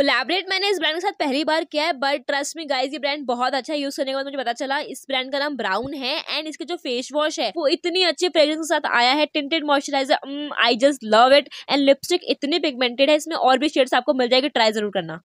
collaborate मैंने इस brand के साथ पहली बार किया है बट ट्रस्ट में गाइज ये ब्रांड बहुत अच्छा यूज करने के बाद मुझे पता चला इस ब्रांड का नाम ब्राउन है एंड इसके जो फेस वॉश है वो इतनी अच्छी फ्रेग्रेंस के साथ आया है tinted moisturiser I just love it and lipstick इतनी पिगमेंटेड है इसमें और भी शेड्स आपको मिल जाएगी ट्राई जरूर करना